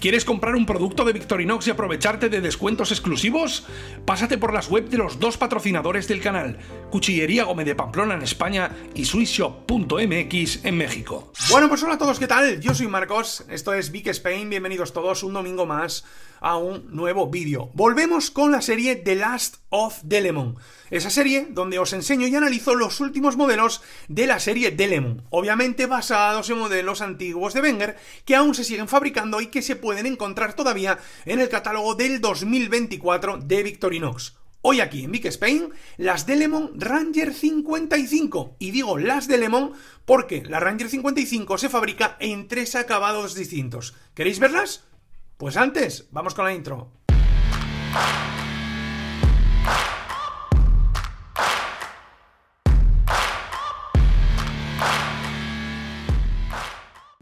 ¿Quieres comprar un producto de Victorinox y aprovecharte de descuentos exclusivos? Pásate por las webs de los dos patrocinadores del canal, Cuchillería Gómez de Pamplona en España y SwissShop.mx en México. Bueno, pues hola a todos, ¿qué tal? Yo soy Marcos, esto es Vic Spain, bienvenidos todos un domingo más a un nuevo vídeo. Volvemos con la serie The Last of the Lemon esa serie donde os enseño y analizo los últimos modelos de la serie Delemon, obviamente basados en modelos antiguos de Wenger que aún se siguen fabricando y que se pueden encontrar todavía en el catálogo del 2024 de Victorinox. Hoy aquí en Big Spain, las Delemon Ranger 55. Y digo las Delemon porque la Ranger 55 se fabrica en tres acabados distintos. ¿Queréis verlas? Pues antes, vamos con la intro.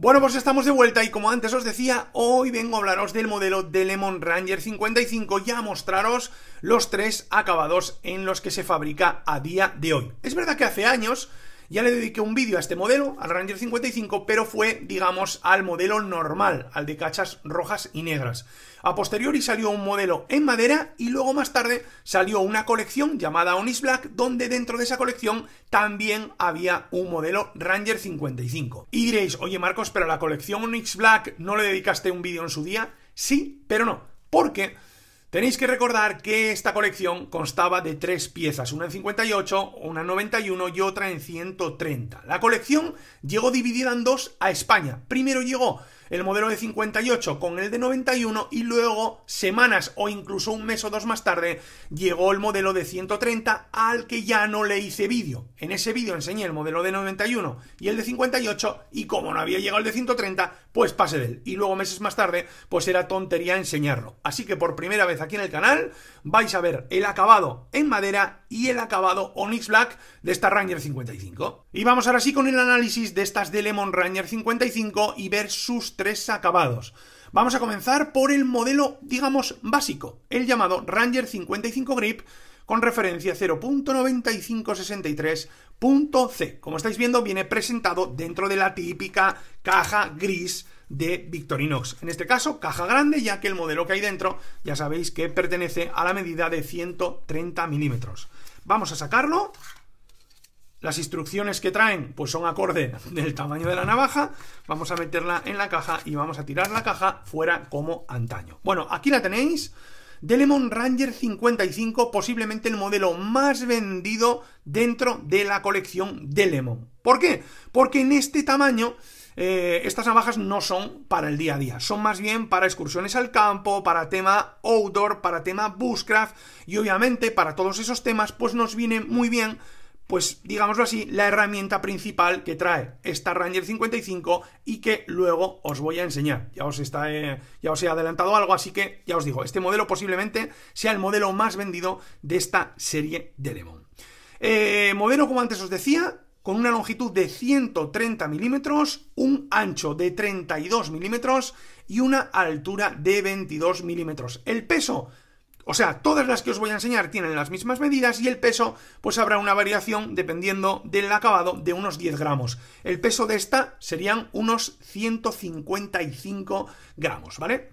Bueno, pues estamos de vuelta y como antes os decía, hoy vengo a hablaros del modelo de Lemon Ranger 55 y a mostraros los tres acabados en los que se fabrica a día de hoy. Es verdad que hace años ya le dediqué un vídeo a este modelo, al Ranger 55, pero fue, digamos, al modelo normal, al de cachas rojas y negras. A posteriori salió un modelo en madera y luego más tarde salió una colección llamada Onyx Black, donde dentro de esa colección también había un modelo Ranger 55. Y diréis, oye Marcos, pero la colección Onyx Black no le dedicaste un vídeo en su día. Sí, pero no, porque Tenéis que recordar que esta colección constaba de tres piezas, una en 58, una en 91 y otra en 130. La colección llegó dividida en dos a España. Primero llegó el modelo de 58 con el de 91 y luego, semanas o incluso un mes o dos más tarde, llegó el modelo de 130 al que ya no le hice vídeo. En ese vídeo enseñé el modelo de 91 y el de 58 y como no había llegado el de 130, pues pase de él. Y luego meses más tarde, pues era tontería enseñarlo. Así que por primera vez aquí en el canal vais a ver el acabado en madera y el acabado Onyx Black de esta Ranger 55. Y vamos ahora sí con el análisis de estas de Lemon Ranger 55 y ver sus tres acabados. Vamos a comenzar por el modelo, digamos, básico, el llamado Ranger 55 Grip, con referencia 0.9563 Punto C. Como estáis viendo, viene presentado dentro de la típica caja gris de Victorinox. En este caso, caja grande, ya que el modelo que hay dentro, ya sabéis que pertenece a la medida de 130 milímetros. Vamos a sacarlo. Las instrucciones que traen, pues son acorde del tamaño de la navaja. Vamos a meterla en la caja y vamos a tirar la caja fuera como antaño. Bueno, aquí la tenéis. Delemon Ranger 55, posiblemente el modelo más vendido dentro de la colección Delemon. ¿Por qué? Porque en este tamaño eh, estas navajas no son para el día a día, son más bien para excursiones al campo, para tema outdoor, para tema bushcraft y obviamente para todos esos temas pues nos viene muy bien pues digámoslo así, la herramienta principal que trae esta Ranger 55 y que luego os voy a enseñar. Ya os, está, eh, ya os he adelantado algo, así que ya os digo, este modelo posiblemente sea el modelo más vendido de esta serie de Demon. Eh, modelo, como antes os decía, con una longitud de 130 milímetros, un ancho de 32 milímetros y una altura de 22 milímetros. El peso, o sea, todas las que os voy a enseñar tienen las mismas medidas y el peso, pues habrá una variación dependiendo del acabado de unos 10 gramos. El peso de esta serían unos 155 gramos, ¿vale?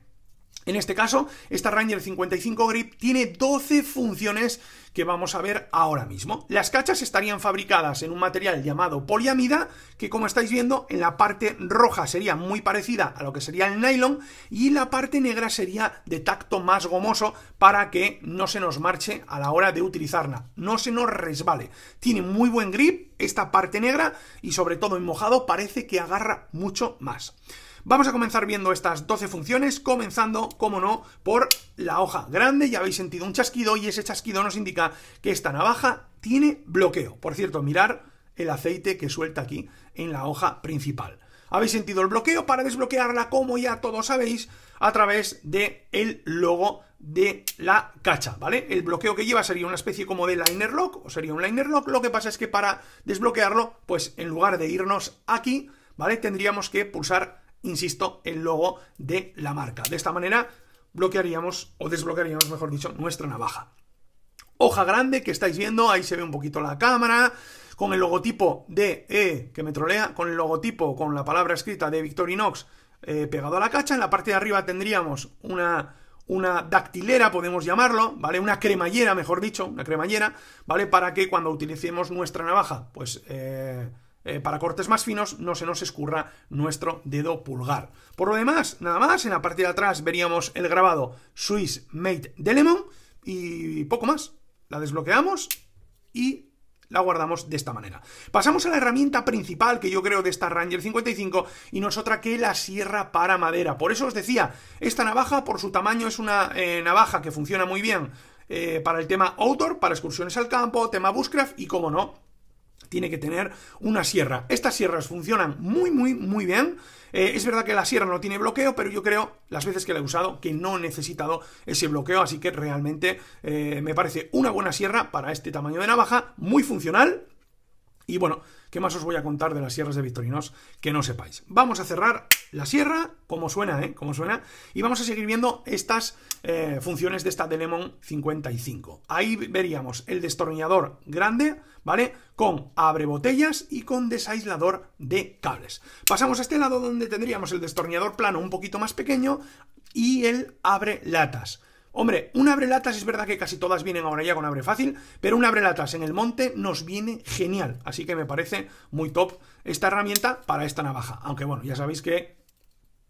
En este caso, esta Ranger 55 Grip tiene 12 funciones que vamos a ver ahora mismo. Las cachas estarían fabricadas en un material llamado poliamida, que como estáis viendo, en la parte roja sería muy parecida a lo que sería el nylon, y la parte negra sería de tacto más gomoso para que no se nos marche a la hora de utilizarla, no se nos resbale. Tiene muy buen grip esta parte negra y sobre todo en mojado parece que agarra mucho más. Vamos a comenzar viendo estas 12 funciones, comenzando, como no, por la hoja grande. Ya habéis sentido un chasquido y ese chasquido nos indica que esta navaja tiene bloqueo. Por cierto, mirar el aceite que suelta aquí en la hoja principal. Habéis sentido el bloqueo para desbloquearla, como ya todos sabéis, a través de el logo de la cacha, ¿vale? El bloqueo que lleva sería una especie como de liner lock, o sería un liner lock, lo que pasa es que para desbloquearlo, pues en lugar de irnos aquí, ¿vale? Tendríamos que pulsar insisto, el logo de la marca. De esta manera bloquearíamos o desbloquearíamos, mejor dicho, nuestra navaja. Hoja grande que estáis viendo, ahí se ve un poquito la cámara, con el logotipo de, E, que me trolea, con el logotipo, con la palabra escrita de Victorinox eh, pegado a la cacha. En la parte de arriba tendríamos una, una dactilera, podemos llamarlo, ¿vale? Una cremallera, mejor dicho, una cremallera, ¿vale? Para que cuando utilicemos nuestra navaja, pues... Eh, eh, para cortes más finos no se nos escurra nuestro dedo pulgar. Por lo demás, nada más, en la parte de atrás veríamos el grabado Swiss Made de Lemon y poco más. La desbloqueamos y la guardamos de esta manera. Pasamos a la herramienta principal que yo creo de esta Ranger 55 y no es otra que la sierra para madera. Por eso os decía, esta navaja por su tamaño es una eh, navaja que funciona muy bien eh, para el tema outdoor, para excursiones al campo, tema bushcraft y como no, tiene que tener una sierra. Estas sierras funcionan muy, muy, muy bien. Eh, es verdad que la sierra no tiene bloqueo, pero yo creo, las veces que la he usado, que no he necesitado ese bloqueo, así que realmente eh, me parece una buena sierra para este tamaño de navaja, muy funcional, y bueno, ¿qué más os voy a contar de las sierras de Victorinos que no sepáis? Vamos a cerrar la sierra, como suena, ¿eh? Como suena. Y vamos a seguir viendo estas eh, funciones de esta Delemon 55. Ahí veríamos el destornillador grande, ¿vale? Con abre botellas y con desaislador de cables. Pasamos a este lado donde tendríamos el destornillador plano un poquito más pequeño y el abre latas. Hombre, un abrelatas es verdad que casi todas vienen ahora ya con abre fácil, pero un abrelatas en el monte nos viene genial. Así que me parece muy top esta herramienta para esta navaja. Aunque bueno, ya sabéis que,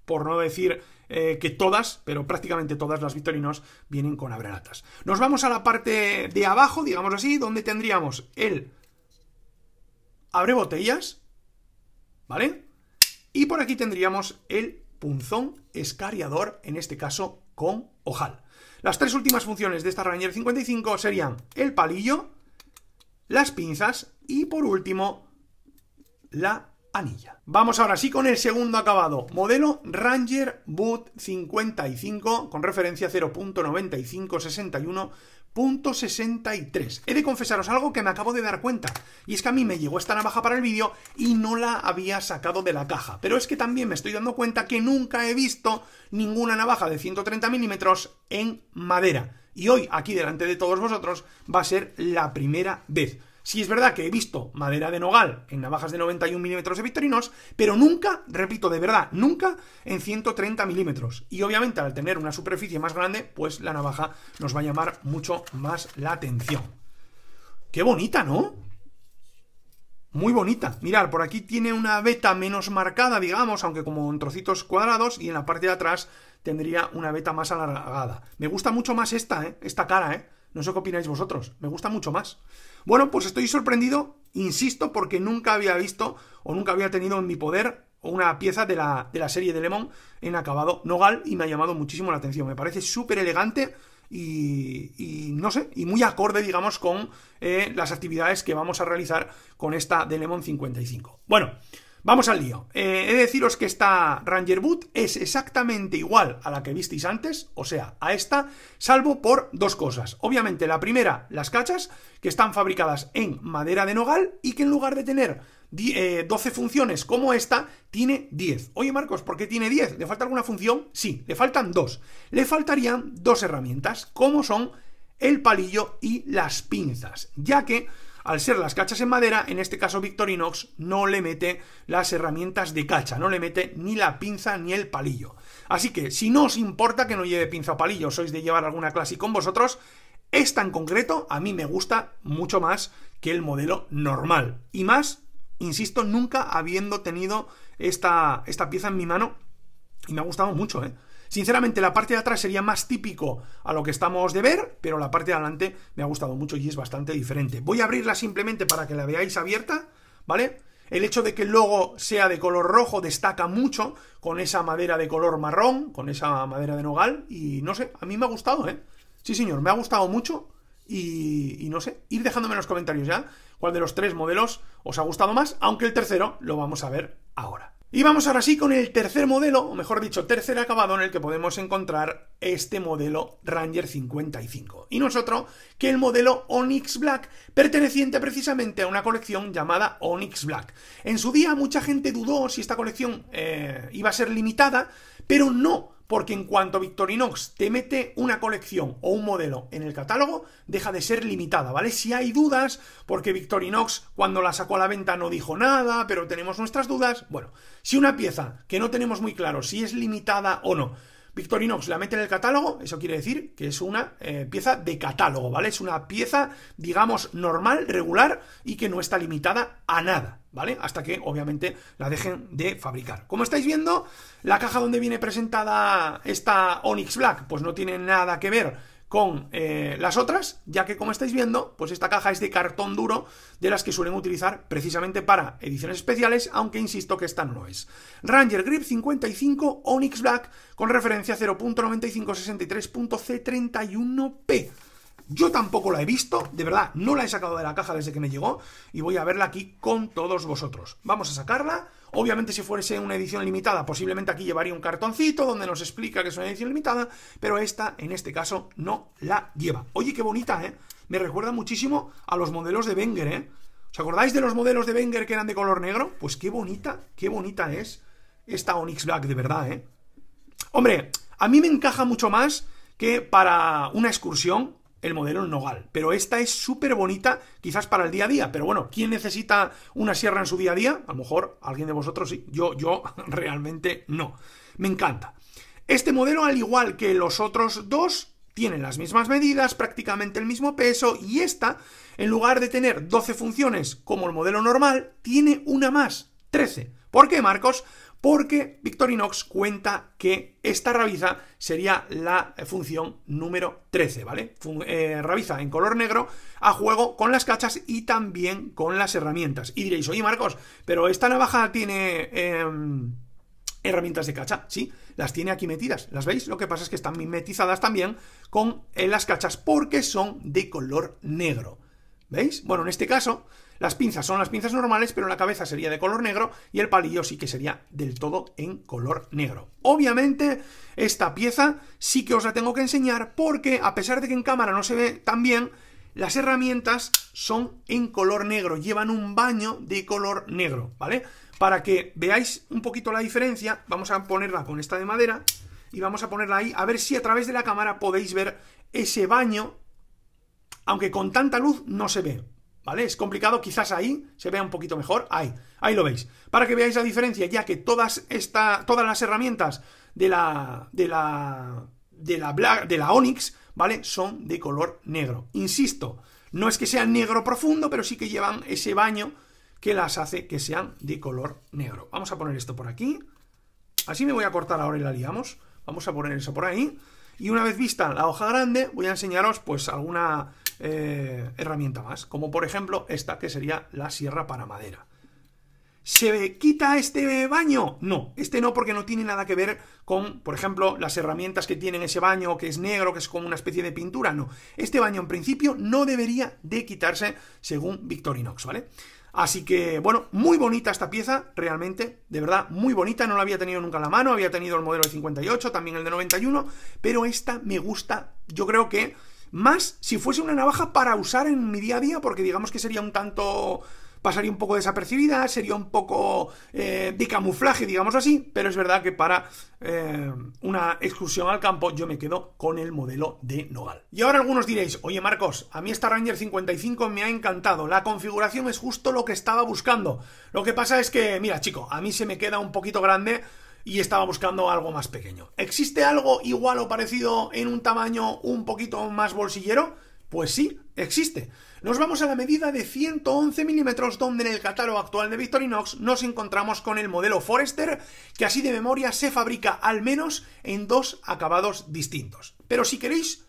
por no decir eh, que todas, pero prácticamente todas las Victorinos vienen con abrelatas. Nos vamos a la parte de abajo, digamos así, donde tendríamos el abre botellas, ¿vale? Y por aquí tendríamos el punzón escariador, en este caso con ojal. Las tres últimas funciones de esta Ranger 55 serían el palillo, las pinzas y por último la anilla. Vamos ahora sí con el segundo acabado, modelo Ranger Boot 55 con referencia 0.9561 Punto 63. He de confesaros algo que me acabo de dar cuenta, y es que a mí me llegó esta navaja para el vídeo y no la había sacado de la caja, pero es que también me estoy dando cuenta que nunca he visto ninguna navaja de 130 milímetros en madera, y hoy aquí delante de todos vosotros va a ser la primera vez. Si es verdad que he visto madera de nogal en navajas de 91 milímetros de Victorinos, pero nunca, repito, de verdad, nunca en 130 milímetros. Y obviamente al tener una superficie más grande, pues la navaja nos va a llamar mucho más la atención. ¡Qué bonita, ¿no? Muy bonita. Mirad, por aquí tiene una veta menos marcada, digamos, aunque como en trocitos cuadrados, y en la parte de atrás tendría una veta más alargada. Me gusta mucho más esta, ¿eh? Esta cara, ¿eh? No sé qué opináis vosotros. Me gusta mucho más. Bueno, pues estoy sorprendido, insisto, porque nunca había visto o nunca había tenido en mi poder una pieza de la, serie de Lemon en acabado nogal y me ha llamado muchísimo la atención. Me parece súper elegante. Y, no sé, y muy acorde, digamos, con eh, las actividades que vamos a realizar con esta de Lemon 55. Bueno, Vamos al lío. Eh, he de deciros que esta Ranger Boot es exactamente igual a la que visteis antes, o sea, a esta, salvo por dos cosas. Obviamente, la primera, las cachas, que están fabricadas en madera de nogal y que en lugar de tener 12 eh, funciones como esta, tiene 10. Oye Marcos, ¿por qué tiene 10? ¿Le falta alguna función? Sí, le faltan dos. Le faltarían dos herramientas, como son el palillo y las pinzas, ya que al ser las cachas en madera, en este caso Victorinox no le mete las herramientas de cacha, no le mete ni la pinza ni el palillo. Así que si no os importa que no lleve pinza o palillo, sois de llevar alguna clase con vosotros, esta en concreto a mí me gusta mucho más que el modelo normal. Y más, insisto, nunca habiendo tenido esta, esta pieza en mi mano. Y me ha gustado mucho, ¿eh? Sinceramente, la parte de atrás sería más típico a lo que estamos de ver, pero la parte de adelante me ha gustado mucho y es bastante diferente. Voy a abrirla simplemente para que la veáis abierta, ¿vale? El hecho de que el logo sea de color rojo destaca mucho con esa madera de color marrón, con esa madera de nogal, y no sé, a mí me ha gustado, ¿eh? Sí, señor, me ha gustado mucho y, no sé, ir dejándome en los comentarios ya cuál de los tres modelos os ha gustado más, aunque el tercero lo vamos a ver ahora. Y vamos ahora sí con el tercer modelo, o mejor dicho, tercer acabado en el que podemos encontrar este modelo Ranger 55. Y nosotros que el modelo Onyx Black, perteneciente precisamente a una colección llamada Onyx Black. En su día mucha gente dudó si esta colección eh, iba a ser limitada, pero no, porque en cuanto Victorinox te mete una colección o un modelo en el catálogo, deja de ser limitada, ¿vale? Si hay dudas, porque Victorinox cuando la sacó a la venta no dijo nada, pero tenemos nuestras dudas, bueno, si una pieza que no tenemos muy claro si es limitada o no, Victorinox la mete en el catálogo, eso quiere decir que es una eh, pieza de catálogo, ¿vale? Es una pieza, digamos, normal, regular y que no está limitada a nada. ¿vale? Hasta que obviamente la dejen de fabricar. Como estáis viendo, la caja donde viene presentada esta Onyx Black, pues no tiene nada que ver con eh, las otras, ya que como estáis viendo, pues esta caja es de cartón duro, de las que suelen utilizar precisamente para ediciones especiales, aunque insisto que esta no lo es. Ranger Grip 55 Onyx Black, con referencia 0.9563.C31P. Yo tampoco la he visto, de verdad, no la he sacado de la caja desde que me llegó y voy a verla aquí con todos vosotros. Vamos a sacarla. Obviamente si fuese una edición limitada, posiblemente aquí llevaría un cartoncito donde nos explica que es una edición limitada, pero esta en este caso no la lleva. Oye, qué bonita, ¿eh? Me recuerda muchísimo a los modelos de Wenger, ¿eh? ¿Os acordáis de los modelos de Wenger que eran de color negro? Pues qué bonita, qué bonita es esta Onyx Black, de verdad, ¿eh? Hombre, a mí me encaja mucho más que para una excursión, el modelo nogal. Pero esta es súper bonita, quizás para el día a día. Pero bueno, ¿quién necesita una sierra en su día a día? A lo mejor alguien de vosotros sí. Yo, yo realmente no. Me encanta. Este modelo, al igual que los otros dos, tiene las mismas medidas, prácticamente el mismo peso, y esta, en lugar de tener 12 funciones como el modelo normal, tiene una más, 13. ¿Por qué, Marcos? porque Victorinox cuenta que esta rabiza sería la eh, función número 13, ¿vale? Eh, rabiza en color negro a juego con las cachas y también con las herramientas. Y diréis, oye Marcos, pero esta navaja tiene... Em, herramientas de cacha, sí, las tiene aquí metidas, ¿las veis? Lo que pasa es que están mimetizadas también con eh, las cachas porque son de color negro. ¿Veis? Bueno, en este caso, las pinzas son las pinzas normales, pero la cabeza sería de color negro y el palillo sí que sería del todo en color negro. Obviamente, esta pieza sí que os la tengo que enseñar porque, a pesar de que en cámara no se ve tan bien, las herramientas son en color negro, llevan un baño de color negro, ¿vale? Para que veáis un poquito la diferencia, vamos a ponerla con esta de madera y vamos a ponerla ahí, a ver si a través de la cámara podéis ver ese baño aunque con tanta luz no se ve, ¿vale? Es complicado, quizás ahí se vea un poquito mejor, ahí, ahí lo veis. Para que veáis la diferencia, ya que todas, estas, todas las herramientas de la, de la, de la, de la Onyx, ¿vale? Son de color negro. Insisto, no es que sean negro profundo, pero sí que llevan ese baño que las hace que sean de color negro. Vamos a poner esto por aquí. Así me voy a cortar ahora y la liamos. Vamos a poner eso por ahí. Y una vez vista la hoja grande, voy a enseñaros pues alguna eh, herramienta más, como por ejemplo esta que sería la sierra para madera. ¿Se quita este baño? No, este no porque no tiene nada que ver con, por ejemplo, las herramientas que tienen ese baño, que es negro, que es como una especie de pintura, no. Este baño en principio no debería de quitarse según Victorinox, ¿vale? Así que, bueno, muy bonita esta pieza, realmente, de verdad, muy bonita, no la había tenido nunca en la mano, había tenido el modelo de 58, también el de 91, pero esta me gusta, yo creo que más si fuese una navaja para usar en mi día a día, porque digamos que sería un tanto pasaría un poco desapercibida, sería un poco eh, de camuflaje, digamos así, pero es verdad que para eh, una excursión al campo yo me quedo con el modelo de Nogal. Y ahora algunos diréis, oye Marcos, a mí esta Ranger 55 me ha encantado, la configuración es justo lo que estaba buscando. Lo que pasa es que, mira chico, a mí se me queda un poquito grande y estaba buscando algo más pequeño. ¿Existe algo igual o parecido en un tamaño un poquito más bolsillero? Pues sí, existe. Nos vamos a la medida de 111 milímetros, donde en el catálogo actual de Victorinox nos encontramos con el modelo Forester, que así de memoria se fabrica al menos en dos acabados distintos. Pero si queréis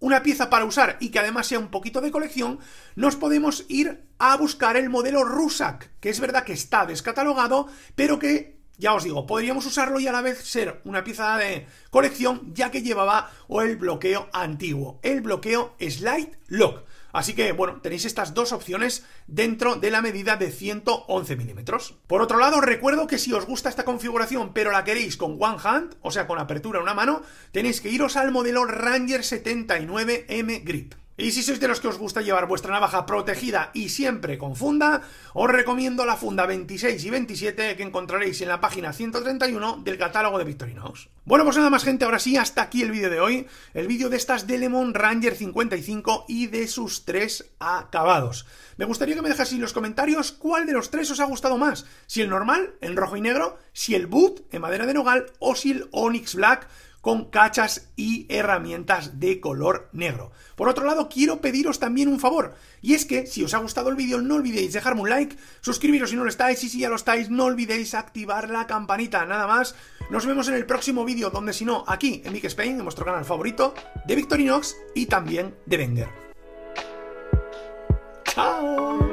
una pieza para usar y que además sea un poquito de colección, nos podemos ir a buscar el modelo Rusak, que es verdad que está descatalogado, pero que ya os digo, podríamos usarlo y a la vez ser una pieza de colección ya que llevaba o el bloqueo antiguo, el bloqueo slide lock. Así que, bueno, tenéis estas dos opciones dentro de la medida de 111 milímetros. Por otro lado, recuerdo que si os gusta esta configuración, pero la queréis con one hand, o sea, con apertura en una mano, tenéis que iros al modelo Ranger 79M Grip. Y si sois de los que os gusta llevar vuestra navaja protegida y siempre con funda, os recomiendo la funda 26 y 27 que encontraréis en la página 131 del catálogo de Victorinox. Bueno, pues nada más gente, ahora sí, hasta aquí el vídeo de hoy. El vídeo de estas Delemon Ranger 55 y de sus tres acabados. Me gustaría que me dejaseis en los comentarios cuál de los tres os ha gustado más. Si el normal, en rojo y negro, si el boot, en madera de nogal, o si el Onyx Black, con cachas y herramientas de color negro. Por otro lado, quiero pediros también un favor, y es que si os ha gustado el vídeo, no olvidéis dejarme un like, suscribiros si no lo estáis, y si ya lo estáis, no olvidéis activar la campanita, nada más. Nos vemos en el próximo vídeo, donde si no, aquí en Big Spain, en vuestro canal favorito, de Victorinox y también de Wenger. ¡Chao!